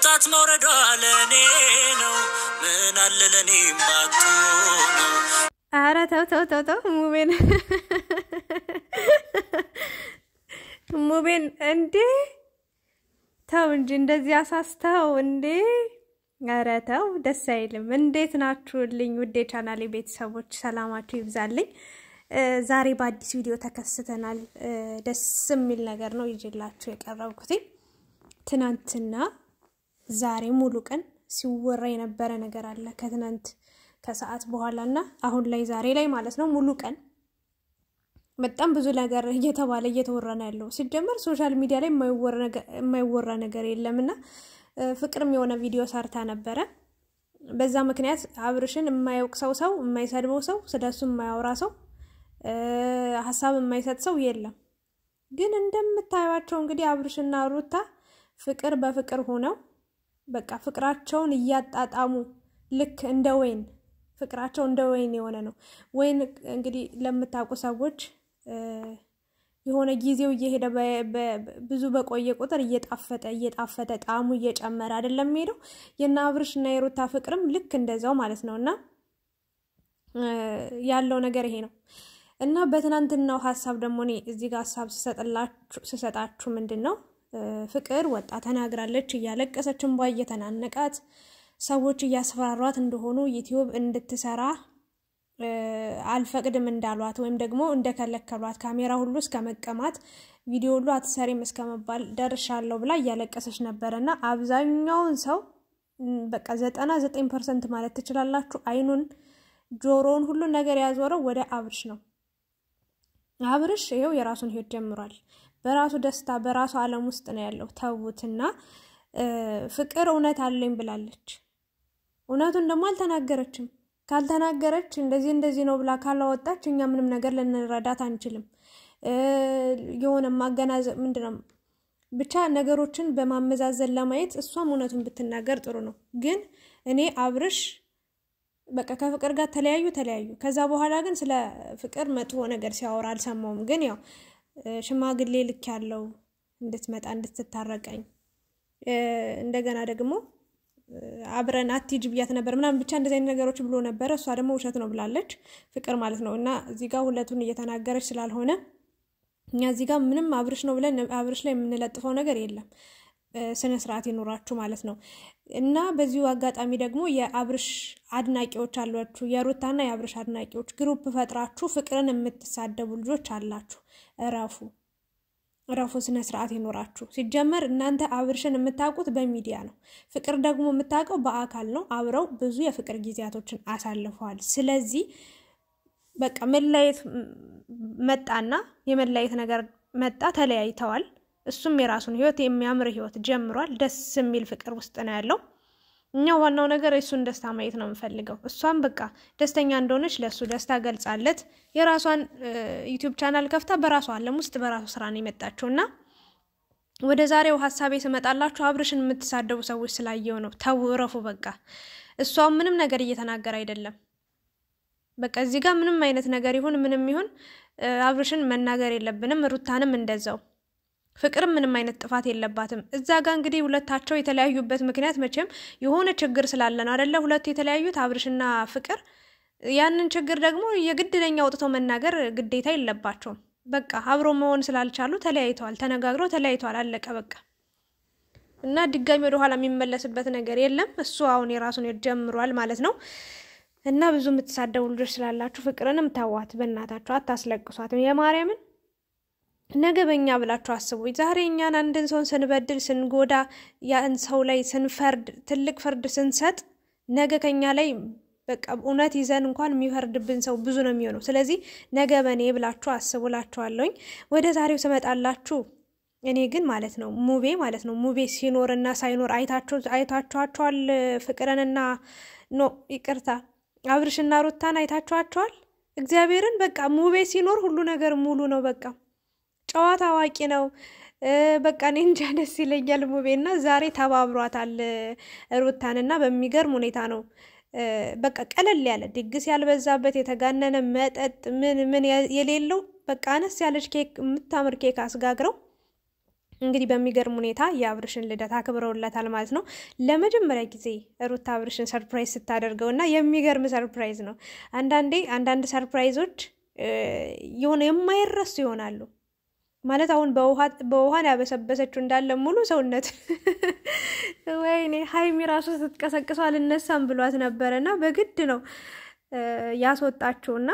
መውጣት መውረዷ ለኔ ነው። ምን አለ ለኔ ማቱ ነው። አረ ተው ተው ተው ተው ሙቤን ሙቤን እንዴ ተው እንጂ እንደዚህ አሳስተው እንዴ! ኧረ ተው ደስ አይልም። እንዴት ናችሁልኝ ውዴ ቻናሌ ቤተሰቦች ሰላማችሁ ይብዛልኝ። ዛሬ በአዲስ ቪዲዮ ተከስተናል። ደስ የሚል ነገር ነው ይዤላችሁ የቀረብኩት ትናንትና ዛሬ ሙሉ ቀን ሲወራ የነበረ ነገር አለ ከትናንት ከሰዓት በኋላ እና አሁን ላይ ዛሬ ላይ ማለት ነው። ሙሉ ቀን በጣም ብዙ ነገር እየተባለ እየተወራ ነው ያለው። ሲጀመር ሶሻል ሚዲያ ላይ የማይወራ ነገር የለም እና ፍቅርም የሆነ ቪዲዮ ሰርታ ነበረ። በዛ ምክንያት አብርሽን የማያውቅ ሰው ሰው የማይሰድበው ሰው ስለሱ የማያወራ ሰው ሀሳብ የማይሰጥ ሰው የለም። ግን እንደምታዩቸው እንግዲህ አብርሽና ሩታ ፍቅር በፍቅር ሆነው በቃ ፍቅራቸውን እያጣጣሙ ልክ እንደ ወይን ፍቅራቸው እንደ ወይን የሆነ ነው። ወይን እንግዲህ ለምታውቁ ሰዎች የሆነ ጊዜው እየሄደ ብዙ በቆየ ቁጥር እየጣፈጠ እየጣፈጠ ጣዕሙ እየጨመረ አይደለም ሄደው የእነ አብርሽ እና የሩታ ፍቅርም ልክ እንደዛው ማለት ነው። እና ያለው ነገር ይሄ ነው እና በትናንትናው ሀሳብ ደግሞ እኔ እዚህ ጋር ሀሳብ ስሰጣችሁ ምንድን ነው ፍቅር ወጣ ተናግራለች። እያለቀሰች እንባ እየተናነቃት ሰዎች እያስፈራሯት እንደሆኑ ዩቲዩብ እንድትሰራ አልፈቅድም እንዳሏት ወይም ደግሞ እንደከለከሏት ካሜራ ሁሉ እስከ መቀማት ቪዲዮ ሁሉ አትሰሪም እስከ መባል ደርሻለሁ ብላ እያለቀሰች ነበር እና አብዛኛውን ሰው በቃ ዘጠና ዘጠኝ ፐርሰንት ማለት ትችላላችሁ አይኑን ጆሮውን ሁሉን ነገር ያዞረው ወደ አብርሽ ነው። አብርሽ ይኸው የራሱን ህይወት ጀምሯል። በራሱ ደስታ በራሱ ዓለም ውስጥ ነው ያለው። ተውትና ፍቅር እውነት አለኝ ብላለች። እውነቱን ደግሞ አልተናገረችም። ካልተናገረች እንደዚህ እንደዚህ ነው ብላ ካላወጣች እኛ ምንም ነገር ልንረዳት አንችልም። የሆነ ማገናዘብ ምንድነው ብቻ ነገሮችን በማመዛዘን ለማየት እሷም እውነቱን ብትናገር ጥሩ ነው። ግን እኔ አብርሽ በቃ ከፍቅር ጋር ተለያዩ ተለያዩ። ከዛ በኋላ ግን ስለ ፍቅር መጥፎ ነገር ሲያወራ አልሰማውም። ግን ያው ሽማግሌ ልክ ያለው እንድትመጣ እንድትታረቀኝ እንደገና ደግሞ አብረን አትሂጂ ብያት ነበር ምናምን ብቻ እንደዚህ አይነት ነገሮች ብሎ ነበረ። እሷ ደግሞ ውሸት ነው ብላለች፣ ፍቅር ማለት ነው። እና እዚህ ጋር ሁለቱን እየተናገረች ስላልሆነ እኛ እዚህ ጋር ምንም አብርሽ ነው ብለን አብርሽ ላይ የምንለጥፈው ነገር የለም። ስነ ስርዓት ይኖራችሁ ማለት ነው። እና በዚሁ አጋጣሚ ደግሞ የአብርሽ አድናቂዎች አሏችሁ፣ የሩታና የአብርሽ አድናቂዎች ግሩፕ ፈጥራችሁ ፍቅርን የምትሳደቡ ልጆች አላችሁ። እረፉ እረፉ። ስነ ስርዓት ይኖራችሁ። ሲጀመር እናንተ አብርሽን የምታውቁት በሚዲያ ነው። ፍቅር ደግሞ የምታውቀው በአካል ነው። አብረው ብዙ የፍቅር ጊዜያቶችን አሳልፈዋል። ስለዚህ በቃ መለየት መጣና የመለየት ነገር መጣ። ተለያይተዋል። እሱም የራሱን ህይወት የሚያምር ህይወት ጀምሯል። ደስ የሚል ፍቅር ውስጥ ነው ያለው። እኛ ዋናው ነገር የእሱን ደስታ ማየት ነው የምፈልገው። እሷም በቃ ደስተኛ እንደሆነች ለእሱ ደስታ ገልጻለት የራሷን ዩቲዩብ ቻናል ከፍታ በራሷ ዓለም ውስጥ በራሷ ስራ ነው የመጣችው እና ወደ ዛሬው ሀሳቤ ስመጣላችሁ አብርሽን የምትሳደቡ ሰዎች ስላየው ነው። ተው እረፉ በቃ። እሷም ምንም ነገር እየተናገረ አይደለም። በቃ እዚህ ጋር ምንም አይነት ነገር ይሁን ምንም ይሁን አብርሽን መናገር የለብንም ሩታንም እንደዛው ፍቅርም ምንም አይነት ጥፋት የለባትም። እዛ ጋ እንግዲህ ሁለታቸው የተለያዩበት ምክንያት መቼም የሆነ ችግር ስላለ ነው አደለ? ሁለቱ የተለያዩት አብርሽና ፍቅር። ያንን ችግር ደግሞ የግድለኛ አውጥቶ መናገር ግዴታ የለባቸውም። በቃ አብሮ መሆን ስላልቻሉ ተለያይተዋል። ተነጋግረው ተለያይተዋል። አለቀ በቃ። እና ድጋሚ ወደኋላ የሚመለስበት ነገር የለም። እሱ አሁን የራሱን ጀምሯል ማለት ነው። እና ብዙ የምትሳደቡ ልጆች ስላላችሁ ፍቅርንም ተዋት፣ በእናታችሁ አታስለቅሷትም የማርያምን ነገ በእኛ ብላችሁ አስቡ። ዛሬ እኛን አንድን ሰውን ስንበድል ስንጎዳ፣ ያን ሰው ላይ ስንፈርድ፣ ትልቅ ፍርድ ስንሰጥ ነገ ከኛ ላይ በቃ እውነት ይዘን እንኳን የሚፈርድብን ሰው ብዙ ነው የሚሆነው። ስለዚህ ነገ በእኔ ብላችሁ አስቡ ወደ ዛሬው ስመጣላችሁ እኔ ግን ማለት ነው ሙቤ ማለት ነው ሙቤ ሲኖርና ሳይኖር አይታችኋቸዋል። ፍቅርንና ኖ ይቅርታ አብርሽና ሩታን አይታችኋቸዋል። እግዚአብሔርን በቃ ሙቤ ሲኖር ሁሉ ነገር ሙሉ ነው በቃ ጨዋታ አዋቂ ነው። በቃ እኔ እንጃ ደስ ይለኛል። እና ዛሬ ተባብሯታል ሩታንና በሚገርም ሁኔታ ነው። በቃ ቀለል ያለ ድግስ ያልበዛበት የተጋነነ መጠጥ ምን ምን የሌለው በቃ አነስ ያለች ኬክ የምታምር ኬክ አስጋግረው እንግዲህ በሚገርም ሁኔታ የአብርሽን ልደት አክብረውለታል ማለት ነው። ለመጀመሪያ ጊዜ ሩታ አብርሽን ሰርፕራይዝ ስታደርገው እና የሚገርም ሰርፕራይዝ ነው። አንዳንዴ አንዳንድ ሰርፕራይዞች የሆነ የማይረሱ ይሆናሉ። ማለት አሁን በውሃን ያበሰበሰችው እንዳለ ሙሉ ሰውነት ወይኔ ሀይሚ ራሱ ስትቀሰቅሰው አልነሳም ብሏት ነበረ እና በግድ ነው ያስወጣችውና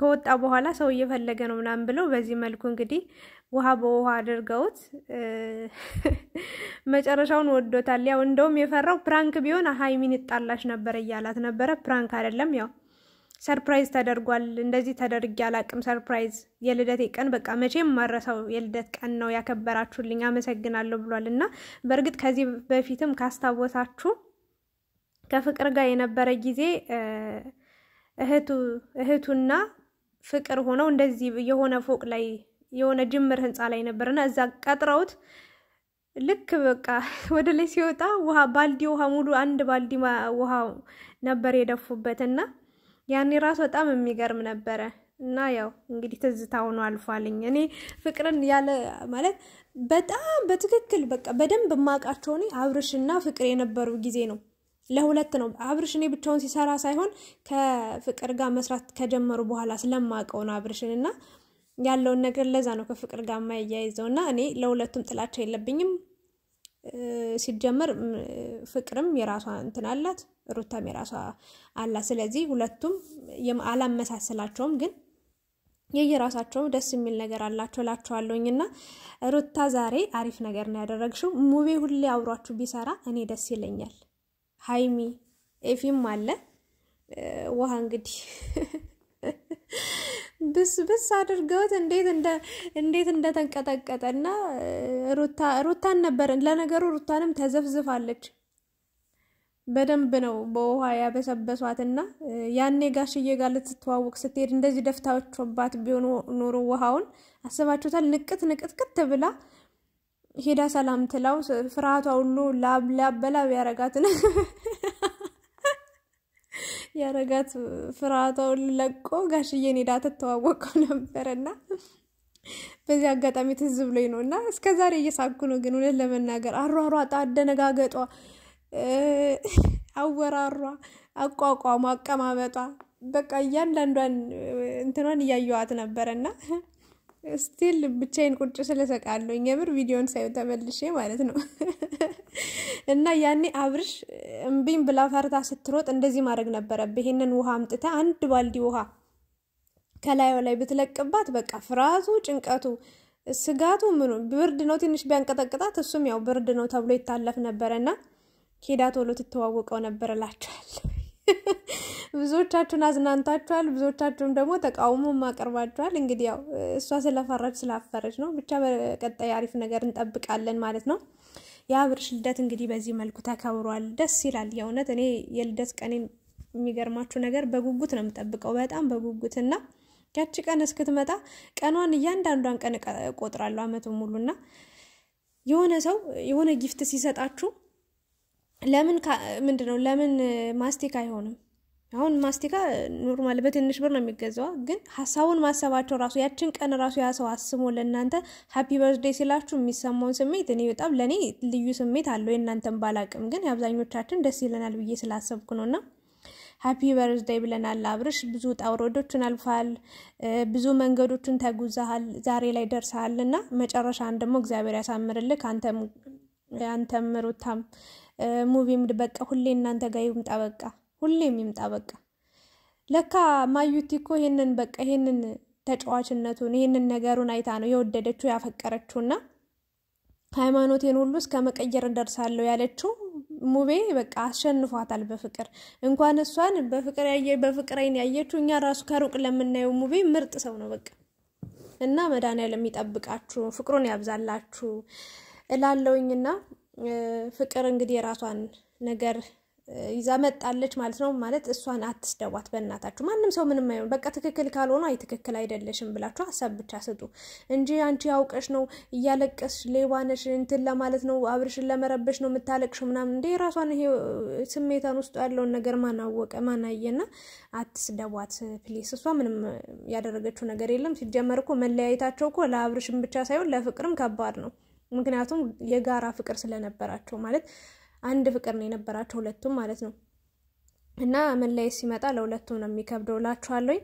ከወጣ በኋላ ሰው እየፈለገ ነው ምናምን ብለው በዚህ መልኩ እንግዲህ ውሃ በውሃ አድርገውት መጨረሻውን ወዶታል። ያው እንደውም የፈራው ፕራንክ ቢሆን ሀይሚን ይጣላሽ ነበረ እያላት ነበረ። ፕራንክ አይደለም ያው ሰርፕራይዝ ተደርጓል። እንደዚህ ተደርጌ አላቅም። ሰርፕራይዝ የልደቴ ቀን በቃ መቼም ማረሳው የልደት ቀን ነው ያከበራችሁልኝ፣ አመሰግናለሁ ብሏል እና በእርግጥ ከዚህ በፊትም ካስታወሳችሁ ከፍቅር ጋር የነበረ ጊዜ እህቱ እህቱና ፍቅር ሆነው እንደዚህ የሆነ ፎቅ ላይ የሆነ ጅምር ህንፃ ላይ ነበርና እዛ ቀጥረውት ልክ በቃ ወደ ላይ ሲወጣ ውሃ ባልዲ ውሃ ሙሉ አንድ ባልዲ ውሃ ነበር የደፉበትና ያኔ ራሱ በጣም የሚገርም ነበረ። እና ያው እንግዲህ ትዝታ ሆኖ አልፏልኝ። እኔ ፍቅርን ያለ ማለት በጣም በትክክል በቃ በደንብ የማውቃቸው እኔ አብርሽና ፍቅር የነበሩ ጊዜ ነው። ለሁለት ነው አብርሽ እኔ ብቻውን ሲሰራ ሳይሆን ከፍቅር ጋር መስራት ከጀመሩ በኋላ ስለማውቀው ነው አብርሽን እና ያለውን ነገር ለዛ ነው ከፍቅር ጋር የማያይዘው እና እኔ ለሁለቱም ጥላቻ የለብኝም። ሲጀመር ፍቅርም የራሷ እንትን አላት፣ ሩታም የራሷ አላት። ስለዚህ ሁለቱም አላመሳስላቸውም ግን የየራሳቸው ደስ የሚል ነገር አላቸው እላቸዋለሁኝ። እና ሩታ ዛሬ አሪፍ ነገር ነው ያደረግሽው። ሙቤ ሁሌ አብሯችሁ ቢሰራ እኔ ደስ ይለኛል። ሀይሚ ኤፊም አለ ውሃ እንግዲህ ብስብስ አድርገውት እንዴት እንዴት እንደተንቀጠቀጠ እና ሩታን ነበር። ለነገሩ ሩታንም ተዘፍዝፋለች። በደንብ ነው በውሃ ያበሰበሷትና ያኔ ጋሽዬ ጋር ልትተዋወቅ ስትሄድ እንደዚህ ደፍታዎችባት ቢሆን ኖሮ ውሃውን አስባችሁታል? ንቅት ንቅትክት ብላ ሄዳ ሰላም ትላው ፍርሃቷ ሁሉ ላብ ላብ በላብ ያረጋትን ያረጋት ፍርሃቷውን ለቆ ጋሽዬን ሄዳ ትተዋወቀው እና በዚህ አጋጣሚ ትዝ ብሎኝ ነው እና እስከ ዛሬ እየሳኩ ነው። ግን እውነት ለመናገር አሯሯጣ፣ አደነጋገጧ፣ አወራሯ፣ አቋቋሟ፣ አቀማመጧ በቃ እያንዳንዷን እንትኗን እያየዋት እና ስቲል ብቻዬን ቁጭ ስለሰቃለሁ የምር ቪዲዮን ሳይ ተመልሼ ማለት ነው። እና ያኔ አብርሽ እምቢኝ ብላ ፈርታ ስትሮጥ እንደዚህ ማድረግ ነበረብህ። ይሄንን ውሃ አምጥታ አንድ ባልዲ ውሃ ከላዩ ላይ ብትለቅባት በቃ ፍራቱ፣ ጭንቀቱ፣ ስጋቱ ምኑ ብርድ ነው። ትንሽ ቢያንቀጠቅጣት እሱም ያው ብርድ ነው ተብሎ ይታለፍ ነበረና ኬዳ ቶሎ ትተዋወቀው ነበር እላቸዋለሁ። ብዙዎቻችሁን አዝናንታችኋል፣ ብዙዎቻችሁም ደግሞ ተቃውሞም አቅርባችኋል። እንግዲህ ያው እሷ ስለፈረች ስላፈረች ነው። ብቻ በቀጣይ አሪፍ ነገር እንጠብቃለን ማለት ነው። የአብርሽ ልደት እንግዲህ በዚህ መልኩ ተከብሯል። ደስ ይላል። የእውነት እኔ የልደት ቀኔን የሚገርማችሁ ነገር በጉጉት ነው የምጠብቀው፣ በጣም በጉጉት እና ያቺ ቀን እስክትመጣ ቀኗን እያንዳንዷን ቀን ቆጥራለሁ አመቱን ሙሉና የሆነ ሰው የሆነ ጊፍት ሲሰጣችሁ ለምን ምንድን ነው ለምን ማስቲካ አይሆንም? አሁን ማስቲካ ኖርማል በትንሽ ብር ነው የሚገዛዋ። ግን ሀሳቡን ማሰባቸው ራሱ ያችን ቀን ራሱ ያ ሰው አስሞ ለእናንተ ሀፒ በርዝዴ ሲላችሁ የሚሰማውን ስሜት እኔ በጣም ለእኔ ልዩ ስሜት አለው። የእናንተን ባላቅም ግን የአብዛኞቻችን ደስ ይለናል ብዬ ስላሰብኩ ነው እና ሀፒ በርዝዴይ ብለናል። አብርሽ ብዙ ውጣ ውረዶችን ብዙ መንገዶችን ተጉዛሃል፣ ዛሬ ላይ ደርሰሃል እና መጨረሻን ደግሞ እግዚአብሔር ያሳምርልህ። አንተም ሩታም ሙቪም በቃ ሁሌ እናንተ ጋር ይምጣ፣ በቃ ሁሌም ይምጣ። በቃ ለካ ማዩቲ እኮ ይሄንን በቃ ይሄንን ተጫዋችነቱን ይሄንን ነገሩን አይታ ነው የወደደችው ያፈቀረችውና ሃይማኖቴን ሁሉ እስከ መቀየር እንደርሳለሁ ያለችው ሙቤ በቃ አሸንፏታል በፍቅር እንኳን እሷን በፍቅር ያየ በፍቅር አይን ያየችው እኛ ራሱ ከሩቅ ለምናየው ሙቤ ምርጥ ሰው ነው በቃ እና መድኃኒዓለም ይጠብቃችሁ ፍቅሩን ያብዛላችሁ እላለውኝና ፍቅር እንግዲህ የራሷን ነገር ይዛ መጣለች ማለት ነው። ማለት እሷን አትስደዋት በእናታችሁ። ማንም ሰው ምንም አይሆን። በቃ ትክክል ካልሆነ አይ ትክክል አይደለሽም ብላችሁ ሀሳብ ብቻ ስጡ እንጂ አንቺ ያውቀሽ ነው እያለቀስሽ ሌባነሽ እንትን ለማለት ነው አብርሽን ለመረበሽ ነው የምታለቅሽ ምናምን። እንደ የራሷን ይሄ ስሜታን ውስጡ ያለውን ነገር ማናወቀ ማናየና አትስደዋት ፕሊስ። እሷ ምንም ያደረገችው ነገር የለም። ሲጀመር እኮ መለያየታቸው እኮ ለአብርሽን ብቻ ሳይሆን ለፍቅርም ከባድ ነው። ምክንያቱም የጋራ ፍቅር ስለነበራቸው ማለት አንድ ፍቅር ነው የነበራቸው ሁለቱም ማለት ነው። እና መለየት ሲመጣ ለሁለቱም ነው የሚከብደው እላችኋለሁኝ።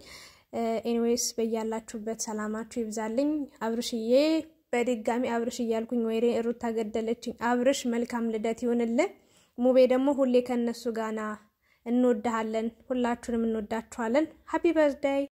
ኤኒዌይስ በያላችሁበት ሰላማችሁ ይብዛልኝ። አብርሽዬ በድጋሚ አብርሽ እያልኩኝ ወይ ሩታ ገደለችኝ። አብርሽ መልካም ልደት ይሁንልን። ሙቤ ደግሞ ሁሌ ከእነሱ ጋና እንወድሃለን። ሁላችሁንም እንወዳችኋለን። ሀፒ በርዳይ